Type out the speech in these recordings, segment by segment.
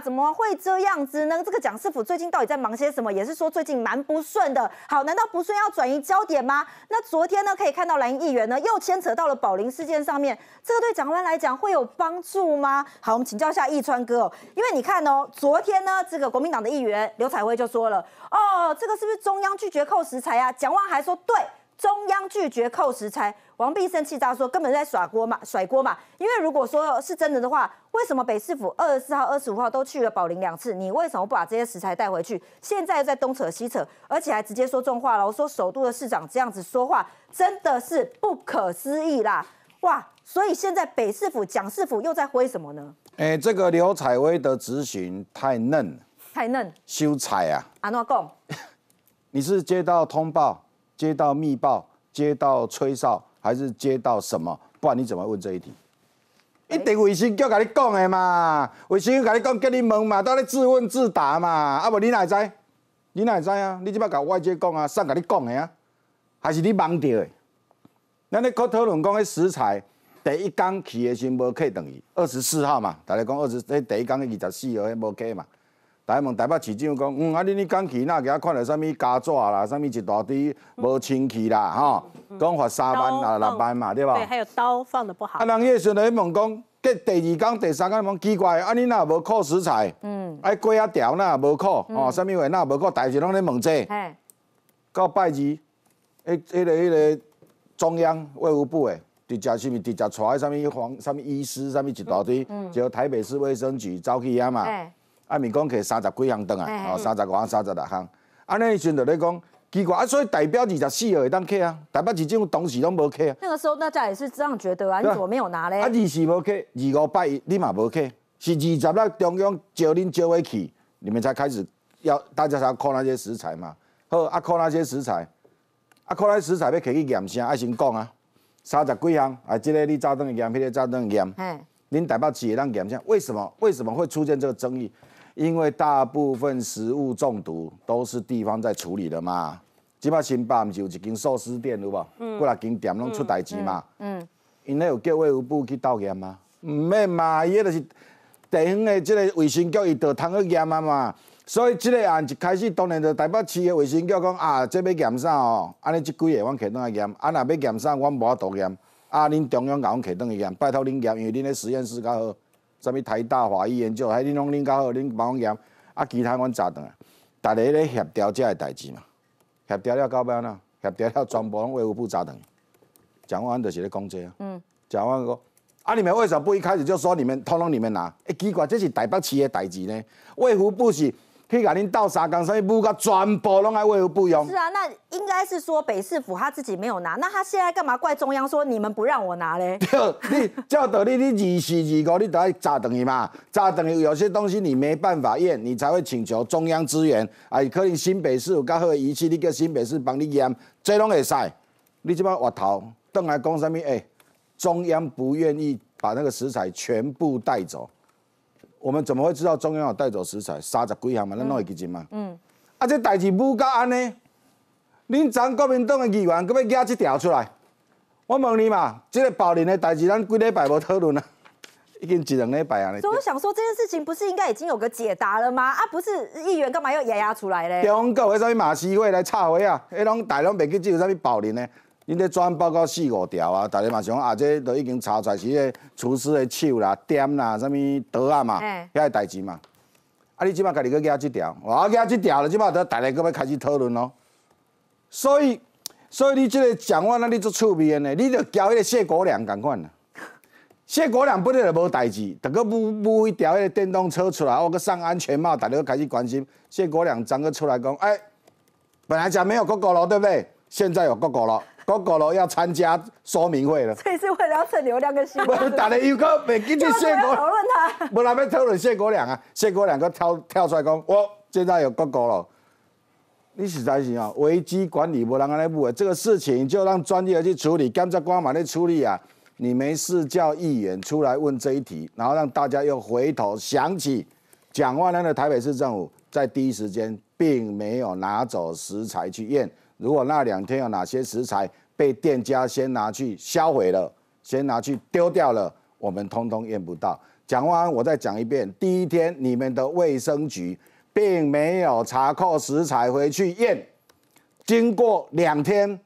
怎么会这样子呢？这个蒋师傅最近到底在忙些什么？也是说最近蛮不顺的。好，难道不顺要转移焦点吗？那昨天呢，可以看到蓝营议员呢又牵扯到了宝林事件上面，这个对蒋万来讲会有帮助吗？好，我们请教一下易川哥哦，因为你看哦，昨天呢这个国民党的议员刘彩辉就说了哦，这个是不是中央拒绝扣食材啊？蒋万还说对，中央拒绝扣食材。王必胜气炸说：“根本在耍锅嘛，甩锅嘛！因为如果说是真的的话，为什么北市府二十四号、二十五号都去了宝林两次？你为什么不把这些食材带回去？现在又在东扯西扯，而且还直接说重话了。我说，首都的市长这样子说话，真的是不可思议啦！哇！所以现在北市府、蒋市府又在挥什么呢？哎，这个刘彩薇的执行太嫩，太嫩，修才啊！阿诺公，你是接到通报，接到密报，接到吹哨。”还是接到什么？不然你怎么问这一题？一定卫信叫甲你讲的嘛，微信甲你讲叫你问嘛，都在自问自答嘛。啊，无你哪会知？你哪会知啊？你即袂搞外界讲啊，谁甲你讲的啊？还是你忘掉的？咱在佫讨论讲，迄食材第一天去的时无 K 等于二十四号嘛？大家讲二十，迄第一天二十四号无 K 嘛？来问台北市长讲，嗯，啊，恁你讲起那其他看到啥物胶族啦，啥物一大堆无清气啦，吼，讲罚三班啊，六班嘛，对吧？对，还有刀放的不好。啊，人叶先生问讲，计第二工、第三工讲奇怪，啊，恁若无靠食材，嗯，啊，鸡啊条那无靠，哦，啥物话那无靠，代志拢咧问这。哎。到拜二，迄迄个迄个中央卫务部的，伫食是物，伫食啥物黄，啥物医师，啥物一大堆，就台北市卫生局走去遐嘛。啊！民讲摕三十几项当啊，哦，三十五项、三十六项，安尼时阵就来讲，结果啊，所以代表二十四号会当去啊，代表市政府同事拢无去啊。那个时候，大家也是这样觉得啊，你怎么没有拿呢？啊，二十四无去，二五八你嘛无去，是二十六中央招恁招我去，你们才开始要大家才看那些食材嘛。好啊，看那些食材，啊，看那些食材要摕去验啥。下，啊，先讲啊，三十几项啊，这个你顿灯验，迄、那早顿灯验，嗯，恁代表市也当验啥？为什么？为什么会出现这个争议？因为大部分食物中毒都是地方在处理的嘛，摆新北毋是就一间寿司店，有无？过来间店拢出代志嘛？嗯，因那有叫卫生部去道验吗？毋免嘛，伊迄就是地方的即个卫生局伊就通去验啊嘛。所以即个案一开始当然就台北市的卫生局讲啊，这要验啥哦？安尼即几个阮摕倒来验，安若要验啥阮无法度验。啊，恁中央甲阮摕倒来验，拜托恁验，因为恁的实验室较好。什物台大华医研究，还恁拢恁较好，恁蛮严，啊，其他阮查当啊？逐个咧协调遮个代志嘛，协调了到尾安怎协调了，全部拢卫福部查当？蒋万安著是咧讲这啊？万安讲，啊，你们卫福部一开始就说你们通通你们拿，一奇怪这是台北市的代志呢？卫福部是？去甲恁倒沙工，所以不甲全部拢爱为何不用？是啊，那应该是说北市府他自己没有拿，那他现在干嘛怪中央说你们不让我拿呢？对，你叫到你，你二四二五你都要炸等于嘛？炸等于有些东西你没办法验，你才会请求中央支援。哎，可能新北市有较好仪器，你叫新北市帮你验，这拢会使。你即摆回头倒来讲啥物？哎，中央不愿意把那个食材全部带走。我们怎么会知道中央有带走食材？三十几项嘛，咱哪会记清嘛？嗯，啊，这代志不该安尼，恁咱国民党的议员，干嘛加这条出来？我问你嘛，这个保林的代志，咱几礼拜无讨论啊？已经一两礼拜啊。所以我想说，这件事情不是应该已经有个解答了吗？啊，不是议员干嘛要压压出来嘞？中国为什么马斯会来插起啊？那拢大拢未去记有什么保林呢？恁咧专报告四五条啊，大家嘛想讲啊，这都已经查出来，迄个厨师的手啦、点啦、啥物刀啊嘛，遐个代志嘛。啊，你即摆家己阁加一条，我加一条了，即摆都大家搁要开始讨论咯。所以，所以你即个讲话，那你做趣味的呢？你著交迄个谢国梁共款啊。谢国梁本来就无代志，逐个每每一条迄个电动车出来，我搁上安全帽，日家开始关心。谢国梁张个出来讲，哎，本来讲没有狗狗了，对不对？现在有狗狗了。国歌了要参加说明会了，这也是为了要蹭流量跟新闻。但你又搁没进谢国？讨论他，不然要讨论谢国良啊！谢国良搁跳跳出来讲，我现在有国歌了。你实在是啊，危机管理不能安尼做，这个事情就让专业人去处理。刚才光买那处理啊，你没事叫议员出来问这一题，然后让大家又回头想起，蒋万那的台北市政府在第一时间并没有拿走食材去验。如果那两天有哪些食材被店家先拿去销毁了，先拿去丢掉了，我们通通验不到。讲完，我再讲一遍：第一天你们的卫生局并没有查扣食材回去验，经过两天，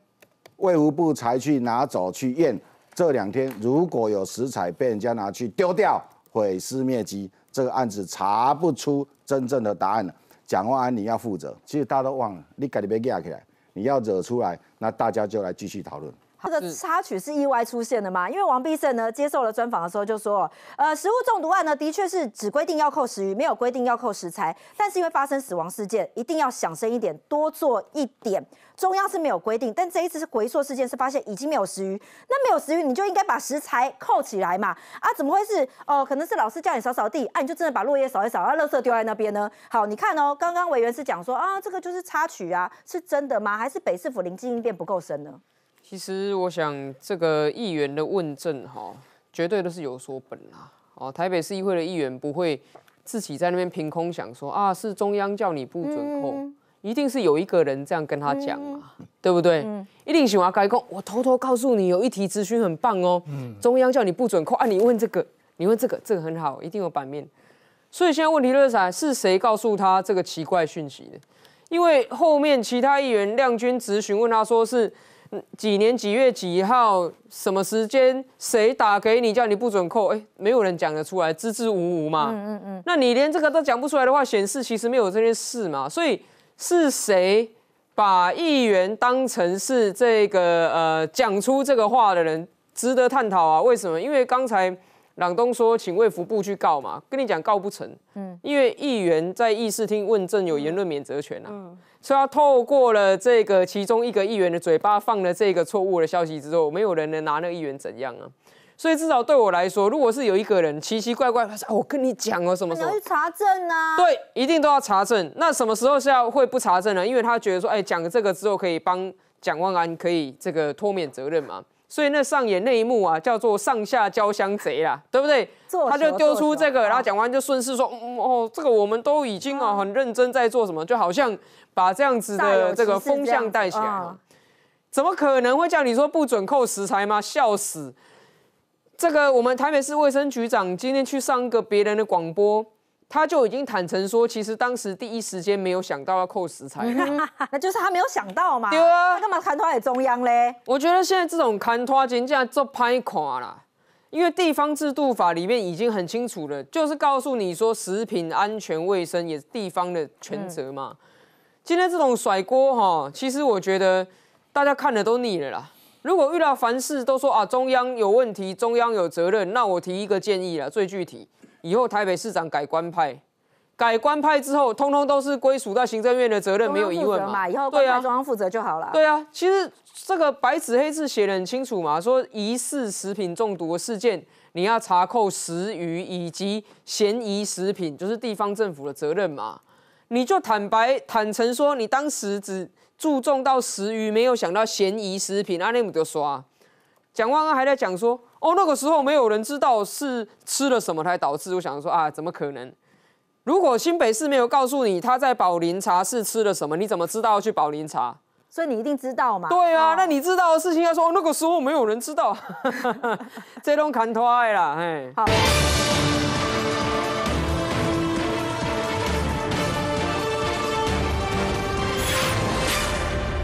卫福部才去拿走去验。这两天如果有食材被人家拿去丢掉、毁尸灭迹，这个案子查不出真正的答案了。蒋万安，你要负责。其实大家都忘了，你赶紧别架起来。你要惹出来，那大家就来继续讨论。这个插曲是意外出现的吗？因为王必胜呢接受了专访的时候就说，呃，食物中毒案呢，的确是只规定要扣食鱼，没有规定要扣食材。但是因为发生死亡事件，一定要响声一点，多做一点。中央是没有规定，但这一次是回溯事件，是发现已经没有食鱼，那没有食鱼你就应该把食材扣起来嘛。啊，怎么会是？哦，可能是老师叫你扫扫地，啊，你就真的把落叶扫一扫，啊，垃圾丢在那边呢？好，你看哦，刚刚委员是讲说，啊，这个就是插曲啊，是真的吗？还是北市府临机应变不够深呢？其实我想，这个议员的问政哈，绝对都是有所本啦。哦，台北市议会的议员不会自己在那边凭空想说啊，是中央叫你不准扣，一定是有一个人这样跟他讲嘛，对不对？一定喜欢开空，我偷偷告诉你，有一题咨询很棒哦，中央叫你不准扣，啊，你问这个，你问这个，这个很好，一定有版面。所以现在问题就是啥？是谁告诉他这个奇怪讯息的？因为后面其他议员亮君咨询问他说是。几年几月几号？什么时间？谁打给你叫你不准扣？哎，没有人讲得出来，支支吾吾嘛。嗯嗯嗯。那你连这个都讲不出来的话，显示其实没有这件事嘛。所以是谁把议员当成是这个呃讲出这个话的人，值得探讨啊？为什么？因为刚才。朗东说：“请卫福部去告嘛，跟你讲告不成，嗯，因为议员在议事厅问政有言论免责权啊，所以他透过了这个其中一个议员的嘴巴放了这个错误的消息之后，没有人能拿那个议员怎样啊。所以至少对我来说，如果是有一个人奇奇怪怪，他说：‘我跟你讲哦，什么时候查证啊？’对，一定都要查证。那什么时候是要会不查证呢？因为他觉得说：‘哎，讲这个之后可以帮蒋万安可以这个脱免责任嘛。’所以那上演那一幕啊，叫做上下交相贼啦，对不对？他就丢出这个，然后讲完就顺势说：“哦，这个我们都已经啊很认真在做什么，就好像把这样子的这个风向带起来了，怎么可能会叫你说不准扣食材吗？笑死！这个我们台北市卫生局长今天去上个别人的广播。”他就已经坦诚说，其实当时第一时间没有想到要扣食材，那就是他没有想到嘛。对啊，他干嘛看拖给中央嘞？我觉得现在这种砍拖减价做拍垮啦，因为地方制度法里面已经很清楚了，就是告诉你说食品安全卫生也是地方的权责嘛。今天这种甩锅哈，其实我觉得大家看的都腻了啦。如果遇到凡事都说啊中央有问题、中央有责任，那我提一个建议啊，最具体。以后台北市长改官派，改官派之后，通通都是归属到行政院的责任，没有疑问嘛？以后官派中央负责就好了。对啊，其实这个白纸黑字写得很清楚嘛，说疑似食品中毒的事件，你要查扣食鱼以及嫌疑食品，就是地方政府的责任嘛。你就坦白坦诚说，你当时只注重到食鱼，没有想到嫌疑食品，阿内姆德说啊，蒋万安还在讲说。哦，那个时候没有人知道是吃了什么才导致。我想说啊，怎么可能？如果新北市没有告诉你他在宝林茶室吃了什么，你怎么知道要去宝林茶？所以你一定知道嘛？对啊，那你知道的事情要说。哦，那个时候没有人知道，这都砍拖爱了，嘿。好。